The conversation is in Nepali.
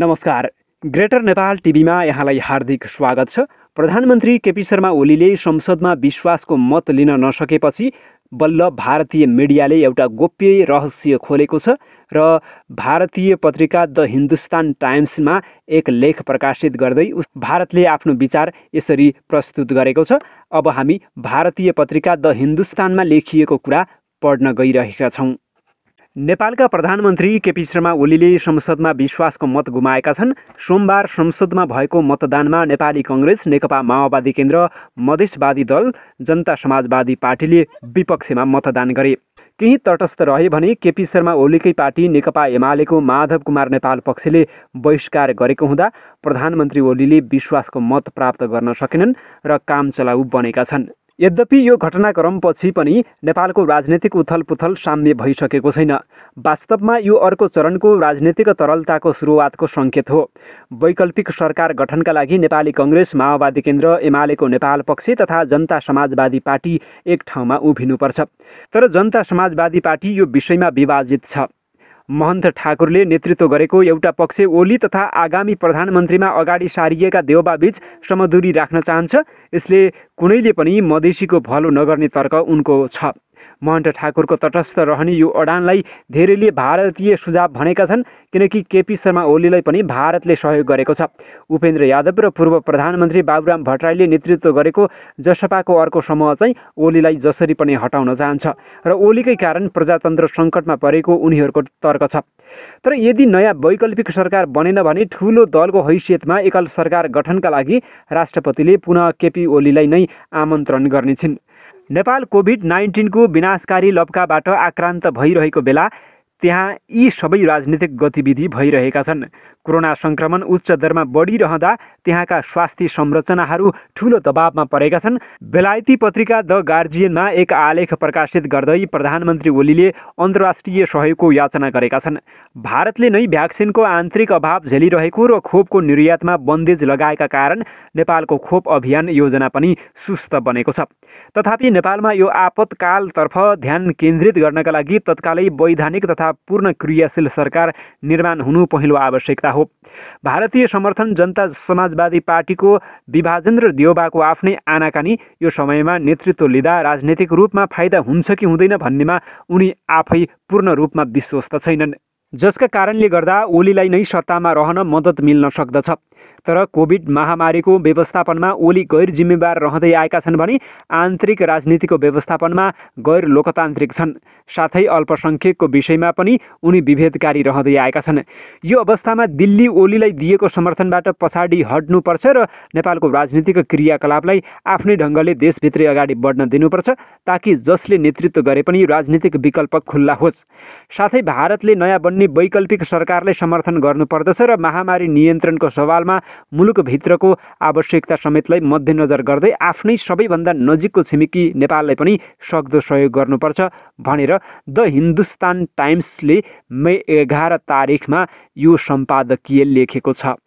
नमस्कार ग्रेटर नेपाल टिभीमा यहाँलाई हार्दिक स्वागत छ प्रधानमन्त्री केपी शर्मा ओलीले संसदमा विश्वासको मत लिन नसकेपछि बल्ल भारतीय मिडियाले एउटा गोप्य रहस्य खोलेको छ र भारतीय पत्रिका द हिन्दुस्तान टाइम्समा एक लेख प्रकाशित गर्दै उस भारतले आफ्नो विचार यसरी प्रस्तुत गरेको छ अब हामी भारतीय पत्रिका द हिन्दुस्तानमा लेखिएको कुरा पढ्न गइरहेका छौँ नेपालका प्रधानमन्त्री केपी शर्मा ओलीले संसदमा विश्वासको मत गुमाएका छन् सोमबार संसदमा भएको मतदानमा नेपाली कङ्ग्रेस नेकपा माओवादी केन्द्र मधेसवादी दल जनता समाजवादी पार्टीले विपक्षमा मतदान गरे केही तटस्थ रहे भने केपी शर्मा ओलीकै पार्टी नेकपा एमालेको माधव कुमार नेपाल पक्षले बहिष्कार गरेको हुँदा प्रधानमन्त्री ओलीले विश्वासको मत प्राप्त गर्न सकेनन् र काम चलाउ बनेका छन् यद्यपि यो घटनाक्रमपछि पनि नेपालको राजनैतिक उथलपुथल साम्य भइसकेको छैन वास्तवमा यो अर्को चरणको राजनैतिक तरलताको सुरुवातको सङ्केत हो वैकल्पिक सरकार गठनका लागि नेपाली कङ्ग्रेस माओवादी केन्द्र एमालेको नेपाल पक्ष तथा जनता समाजवादी पार्टी एक ठाउँमा उभिनुपर्छ तर जनता समाजवादी पार्टी यो विषयमा विभाजित छ महन्त ठाकुरले नेतृत्व गरेको एउटा पक्ष ओली तथा आगामी प्रधानमन्त्रीमा अगाडि सारिएका देवबाबीच समदूरी राख्न चाहन्छ यसले कुनैले पनि मधेसीको भलो नगर्ने तर्क उनको छ महन्त ठाकुरको तटस्थ रहने यो अडानलाई धेरैले भारतीय सुझाव भनेका छन् किनकि केपी शर्मा ओलीलाई पनि भारतले सहयोग गरेको छ उपेन्द्र यादव र पूर्व प्रधानमन्त्री बाबुराम भट्टराईले नेतृत्व गरेको जसपाको अर्को समूह चाहिँ ओलीलाई जसरी पनि हटाउन चाहन्छ र ओलीकै कारण प्रजातन्त्र सङ्कटमा परेको उनीहरूको तर्क छ तर यदि नयाँ वैकल्पिक सरकार बनेन भने ठुलो दलको हैसियतमा एकल सरकार गठनका लागि राष्ट्रपतिले पुनः केपी ओलीलाई नै आमन्त्रण गर्नेछिन् नेपाल कोभिड नाइन्टिनको विनाशकारी लपकाबाट आक्रान्त भइरहेको बेला त्यहाँ यी सबै राजनीतिक गतिविधि भइरहेका छन् कोरोना सङ्क्रमण उच्च दरमा बढिरहँदा त्यहाँका स्वास्थ्य संरचनाहरू ठुलो दबावमा परेका छन् बेलायती पत्रिका द गार्जियनमा एक आलेख प्रकाशित गर्दै प्रधानमन्त्री ओलीले अन्तर्राष्ट्रिय सहयोगको याचना गरेका छन् भारतले नै भ्याक्सिनको आन्तरिक अभाव झेलिरहेको र खोपको निर्यातमा बन्देज लगाएका कारण नेपालको खोप अभियान योजना पनि सुस्त बनेको छ तथापि नेपालमा यो आपतकालतर्फ ध्यान केन्द्रित गर्नका लागि तत्कालै वैधानिक तथा पूर्ण क्रियाशील सरकार निर्माण हुनु पहिलो आवश्यकता हो हो भारतीय समर्थन जनता समाजवादी पार्टीको विभाजेन्द्र दियोबाको आफ्नै आनाकानी यो समयमा नेतृत्व लिँदा राजनैतिक रूपमा फाइदा हुन्छ कि हुँदैन भन्नेमा उनी आफै पूर्ण रूपमा विश्वस्त छैनन् जसका कारणले गर्दा ओलीलाई नै सत्तामा रहन मद्दत मिल्न सक्दछ तर कोभिड महामारीको व्यवस्थापनमा ओली गैर जिम्मेवार रहँदै आएका छन् भने आन्तरिक राजनीतिको व्यवस्थापनमा गैर लोकतान्त्रिक छन् साथै अल्पसङ्ख्यकको विषयमा पनि उनी विभेदकारी रहँदै आएका छन् यो अवस्थामा दिल्ली ओलीलाई दिएको समर्थनबाट पछाडि हट्नुपर्छ र नेपालको राजनीतिक क्रियाकलापलाई आफ्नै ढङ्गले देशभित्रै अगाडि बढ्न दिनुपर्छ ताकि जसले नेतृत्व गरे पनि राजनीतिक विकल्प खुल्ला होस् साथै भारतले नयाँ बन्ने वैकल्पिक सरकारलाई समर्थन गर्नुपर्दछ र महामारी नियन्त्रणको सवालमा मुलुकभित्रको आवश्यकता समेतलाई मध्यनजर गर्दै आफ्नै सबैभन्दा नजिकको छिमेकी नेपाललाई पनि सक्दो सहयोग गर्नुपर्छ भनेर द हिन्दुस्तान टाइम्सले मे एघार तारिकमा यो सम्पादकीय लेखेको छ